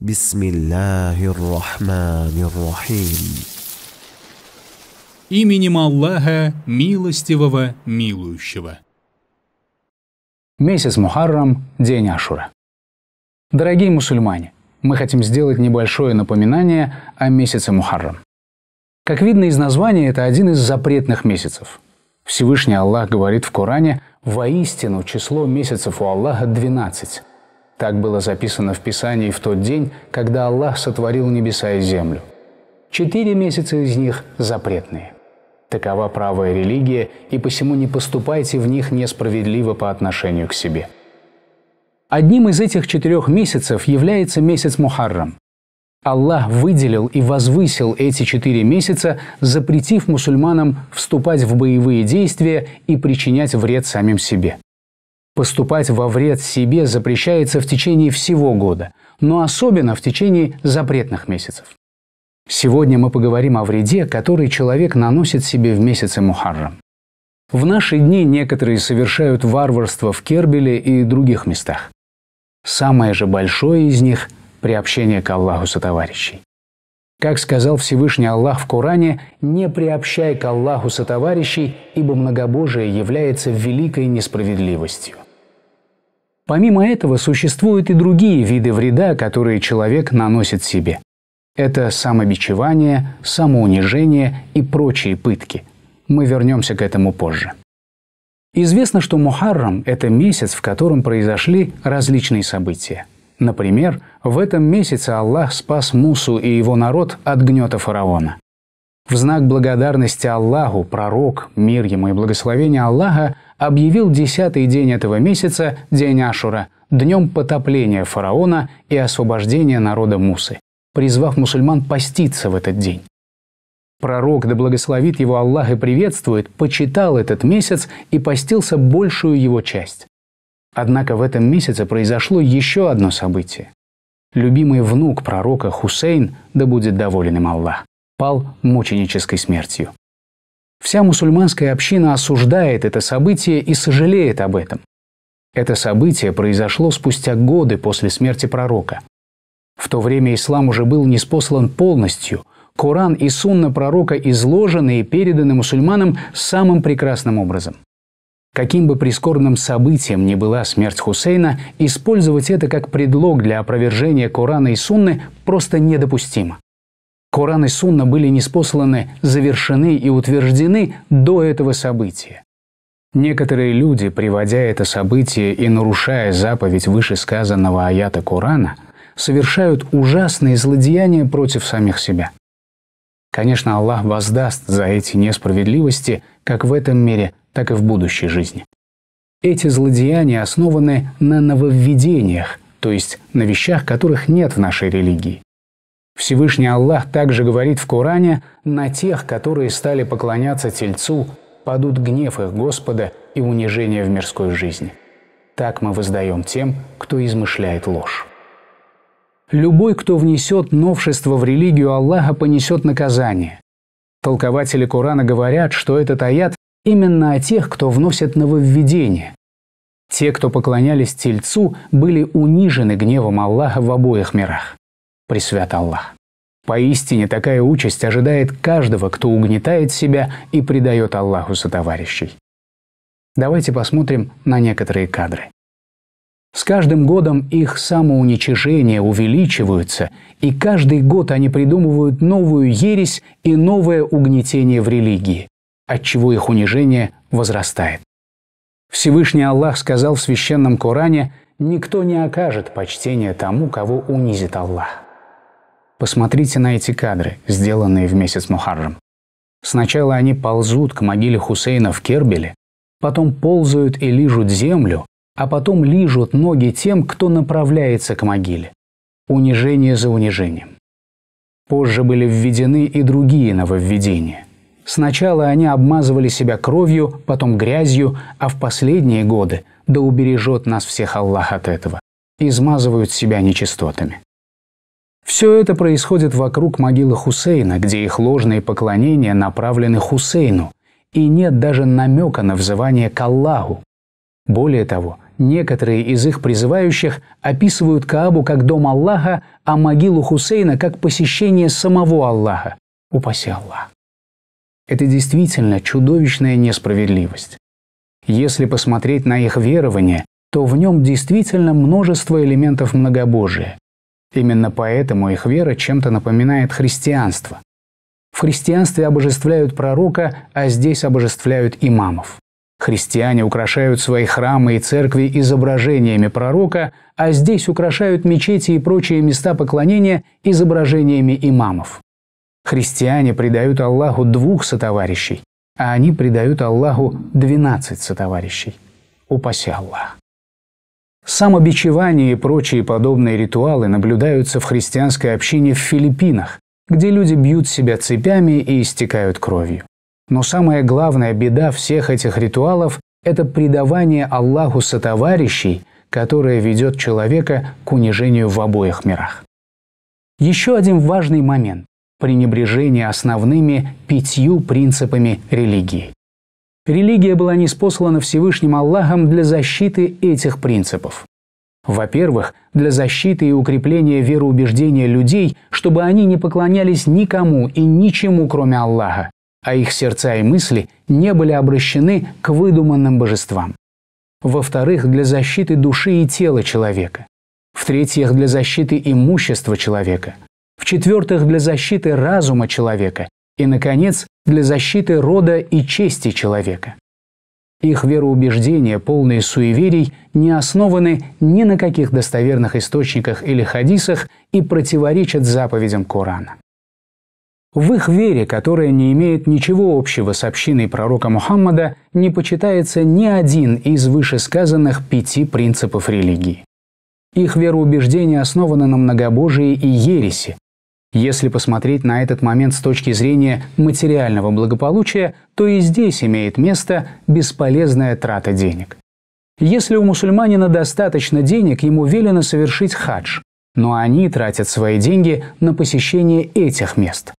بسم الله الرحمن الرحيم Именем Аллаха, милостивого, милующего. Месяц Мухаррам, день Ашура. Дорогие мусульмане, мы хотим сделать небольшое напоминание о месяце Мухаррам. Как видно из названия, это один из запретных месяцев. Всевышний Аллах говорит в Коране «Воистину число месяцев у Аллаха 12, так было записано в Писании в тот день, когда Аллах сотворил небеса и землю. Четыре месяца из них запретные. Такова правая религия, и посему не поступайте в них несправедливо по отношению к себе. Одним из этих четырех месяцев является месяц Мухаррам. Аллах выделил и возвысил эти четыре месяца, запретив мусульманам вступать в боевые действия и причинять вред самим себе. Поступать во вред себе запрещается в течение всего года, но особенно в течение запретных месяцев. Сегодня мы поговорим о вреде, который человек наносит себе в месяце Мухаррам. В наши дни некоторые совершают варварство в Кербеле и других местах. Самое же большое из них – приобщение к Аллаху со товарищей. Как сказал Всевышний Аллах в Коране, «Не приобщай к Аллаху со товарищей, ибо многобожие является великой несправедливостью». Помимо этого, существуют и другие виды вреда, которые человек наносит себе. Это самобичевание, самоунижение и прочие пытки. Мы вернемся к этому позже. Известно, что Мухаррам – это месяц, в котором произошли различные события. Например, в этом месяце Аллах спас Мусу и его народ от гнета фараона. В знак благодарности Аллаху пророк, мир ему и благословение Аллаха, объявил десятый день этого месяца, день Ашура, днем потопления фараона и освобождения народа Мусы, призвав мусульман поститься в этот день. Пророк, да благословит его Аллах и приветствует, почитал этот месяц и постился большую его часть. Однако в этом месяце произошло еще одно событие. Любимый внук пророка Хусейн, да будет доволен им Аллах, пал мученической смертью. Вся мусульманская община осуждает это событие и сожалеет об этом. Это событие произошло спустя годы после смерти пророка. В то время ислам уже был неспослан полностью. Коран и сунна пророка изложены и переданы мусульманам самым прекрасным образом. Каким бы прискорбным событием ни была смерть Хусейна, использовать это как предлог для опровержения Корана и Сунны просто недопустимо. Коран и Сунна были неспосланы, завершены и утверждены до этого события. Некоторые люди, приводя это событие и нарушая заповедь вышесказанного аята Корана, совершают ужасные злодеяния против самих себя. Конечно, Аллах воздаст за эти несправедливости как в этом мире, так и в будущей жизни. Эти злодеяния основаны на нововведениях, то есть на вещах, которых нет в нашей религии. Всевышний Аллах также говорит в Коране, «На тех, которые стали поклоняться Тельцу, падут гнев их Господа и унижение в мирской жизни». Так мы воздаем тем, кто измышляет ложь. Любой, кто внесет новшество в религию Аллаха, понесет наказание. Толкователи Корана говорят, что этот аят именно о тех, кто вносит нововведение. Те, кто поклонялись Тельцу, были унижены гневом Аллаха в обоих мирах. Пресвят Аллах. Поистине такая участь ожидает каждого, кто угнетает себя и предает Аллаху за товарищей. Давайте посмотрим на некоторые кадры. С каждым годом их самоуничижение увеличиваются, и каждый год они придумывают новую ересь и новое угнетение в религии, отчего их унижение возрастает. Всевышний Аллах сказал в священном Коране, «Никто не окажет почтения тому, кого унизит Аллах». Посмотрите на эти кадры, сделанные в месяц Мухаррам. Сначала они ползут к могиле Хусейна в Кербеле, потом ползают и лижут землю, а потом лижут ноги тем, кто направляется к могиле. Унижение за унижением. Позже были введены и другие нововведения. Сначала они обмазывали себя кровью, потом грязью, а в последние годы, да убережет нас всех Аллах от этого, измазывают себя нечистотами. Все это происходит вокруг могилы Хусейна, где их ложные поклонения направлены Хусейну, и нет даже намека на взывание к Аллаху. Более того, некоторые из их призывающих описывают Каабу как дом Аллаха, а могилу Хусейна как посещение самого Аллаха. Упаси Аллах. Это действительно чудовищная несправедливость. Если посмотреть на их верование, то в нем действительно множество элементов многобожия. Именно поэтому их вера чем-то напоминает христианство. В христианстве обожествляют пророка, а здесь обожествляют имамов. Христиане украшают свои храмы и церкви изображениями пророка, а здесь украшают мечети и прочие места поклонения изображениями имамов. Христиане предают Аллаху двух сотоварищей, а они предают Аллаху двенадцать сотоварищей. Упаси Аллах. Самобичевание и прочие подобные ритуалы наблюдаются в христианской общине в Филиппинах, где люди бьют себя цепями и истекают кровью. Но самая главная беда всех этих ритуалов – это предавание Аллаху сотоварищей, которое ведет человека к унижению в обоих мирах. Еще один важный момент – пренебрежение основными пятью принципами религии. Религия была неспослана Всевышним Аллахом для защиты этих принципов. Во-первых, для защиты и укрепления вероубеждения людей, чтобы они не поклонялись никому и ничему, кроме Аллаха, а их сердца и мысли не были обращены к выдуманным божествам. Во-вторых, для защиты души и тела человека. В-третьих, для защиты имущества человека. В-четвертых, для защиты разума человека. И, наконец, для защиты рода и чести человека. Их вероубеждения, полные суеверий, не основаны ни на каких достоверных источниках или хадисах и противоречат заповедям Корана. В их вере, которая не имеет ничего общего с общиной пророка Мухаммада, не почитается ни один из вышесказанных пяти принципов религии. Их вероубеждения основаны на многобожии и ереси, если посмотреть на этот момент с точки зрения материального благополучия, то и здесь имеет место бесполезная трата денег. Если у мусульманина достаточно денег, ему велено совершить хадж, но они тратят свои деньги на посещение этих мест.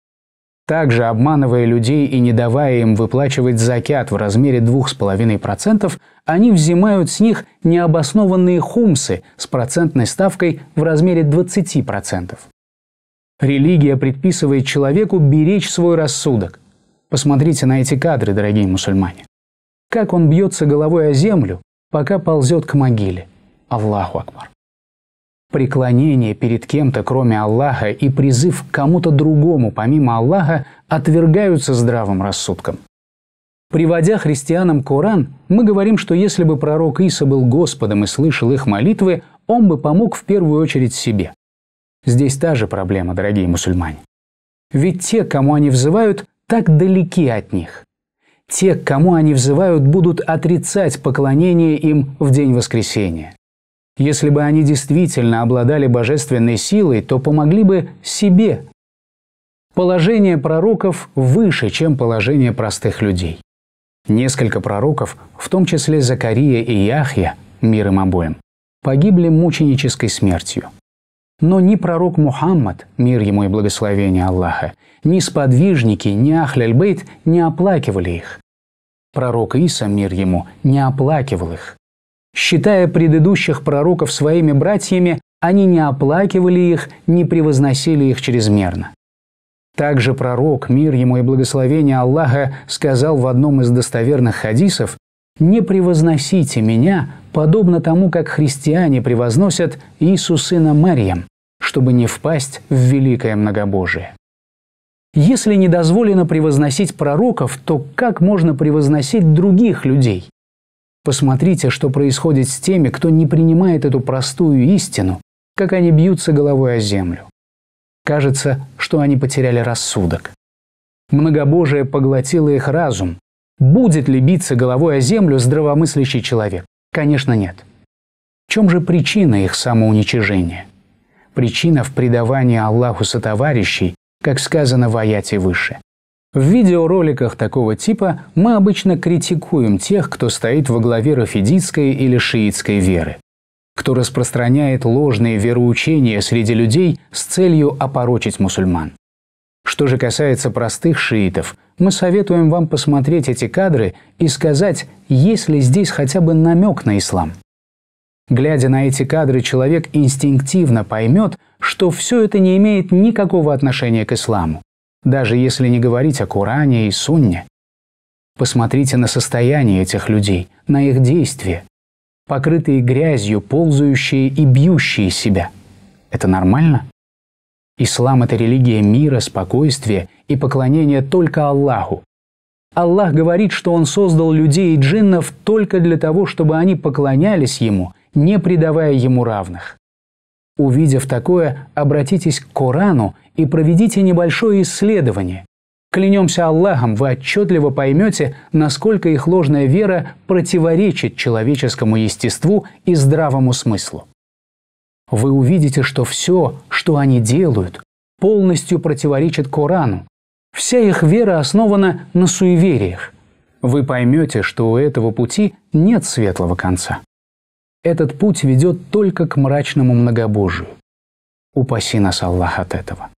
Также обманывая людей и не давая им выплачивать закят в размере 2,5%, они взимают с них необоснованные хумсы с процентной ставкой в размере 20%. Религия предписывает человеку беречь свой рассудок. Посмотрите на эти кадры, дорогие мусульмане. Как он бьется головой о землю, пока ползет к могиле. Аллаху Акбар. Преклонение перед кем-то, кроме Аллаха, и призыв к кому-то другому, помимо Аллаха, отвергаются здравым рассудком. Приводя христианам Коран, мы говорим, что если бы пророк Иса был Господом и слышал их молитвы, он бы помог в первую очередь себе. Здесь та же проблема, дорогие мусульмане. Ведь те, кому они взывают, так далеки от них. Те, к кому они взывают, будут отрицать поклонение им в день воскресения. Если бы они действительно обладали божественной силой, то помогли бы себе. Положение пророков выше, чем положение простых людей. Несколько пророков, в том числе Закария и Яхья, мир им обоим, погибли мученической смертью. Но ни пророк Мухаммад, мир ему и благословение Аллаха, ни сподвижники, ни Ахляльбейт не оплакивали их. Пророк Иса, мир ему, не оплакивал их. Считая предыдущих пророков своими братьями, они не оплакивали их, не превозносили их чрезмерно. Также пророк, мир ему и благословение Аллаха, сказал в одном из достоверных хадисов, «Не превозносите меня, подобно тому, как христиане превозносят Иисуса сына Мариям, чтобы не впасть в великое многобожие». Если не дозволено превозносить пророков, то как можно превозносить других людей? Посмотрите, что происходит с теми, кто не принимает эту простую истину, как они бьются головой о землю. Кажется, что они потеряли рассудок. Многобожие поглотило их разум, Будет ли биться головой о землю здравомыслящий человек? Конечно, нет. В чем же причина их самоуничижения? Причина в предавании Аллаху сотоварищей, как сказано в аяте выше. В видеороликах такого типа мы обычно критикуем тех, кто стоит во главе рафидитской или шиитской веры, кто распространяет ложные вероучения среди людей с целью опорочить мусульман. Что же касается простых шиитов, мы советуем вам посмотреть эти кадры и сказать, есть ли здесь хотя бы намек на ислам. Глядя на эти кадры, человек инстинктивно поймет, что все это не имеет никакого отношения к исламу, даже если не говорить о Коране и Сунне. Посмотрите на состояние этих людей, на их действия. Покрытые грязью, ползающие и бьющие себя. Это нормально? Ислам – это религия мира, спокойствия и поклонения только Аллаху. Аллах говорит, что Он создал людей и джиннов только для того, чтобы они поклонялись Ему, не предавая Ему равных. Увидев такое, обратитесь к Корану и проведите небольшое исследование. Клянемся Аллахом, вы отчетливо поймете, насколько их ложная вера противоречит человеческому естеству и здравому смыслу вы увидите, что все, что они делают, полностью противоречит Корану. Вся их вера основана на суевериях. Вы поймете, что у этого пути нет светлого конца. Этот путь ведет только к мрачному многобожию. Упаси нас Аллах от этого.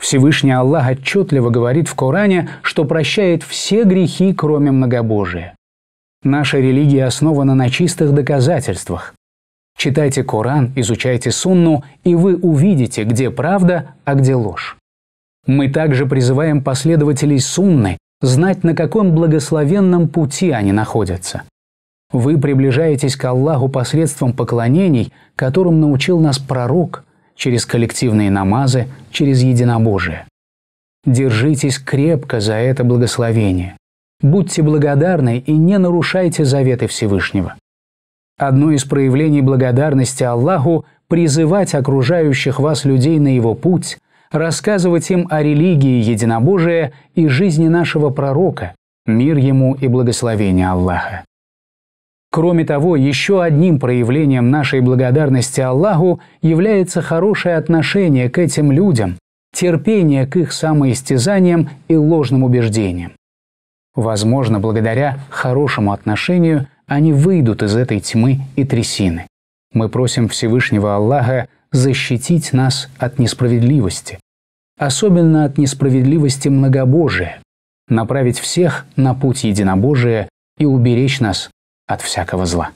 Всевышний Аллах отчетливо говорит в Коране, что прощает все грехи, кроме многобожия. Наша религия основана на чистых доказательствах. Читайте Коран, изучайте Сунну, и вы увидите, где правда, а где ложь. Мы также призываем последователей Сунны знать, на каком благословенном пути они находятся. Вы приближаетесь к Аллаху посредством поклонений, которым научил нас пророк, через коллективные намазы, через единобожие. Держитесь крепко за это благословение. Будьте благодарны и не нарушайте заветы Всевышнего. Одно из проявлений благодарности Аллаху – призывать окружающих вас людей на его путь, рассказывать им о религии единобожия и жизни нашего пророка, мир ему и благословение Аллаха. Кроме того, еще одним проявлением нашей благодарности Аллаху является хорошее отношение к этим людям, терпение к их самоистязаниям и ложным убеждениям. Возможно, благодаря хорошему отношению – они выйдут из этой тьмы и трясины. Мы просим Всевышнего Аллаха защитить нас от несправедливости, особенно от несправедливости многобожия, направить всех на путь единобожия и уберечь нас от всякого зла.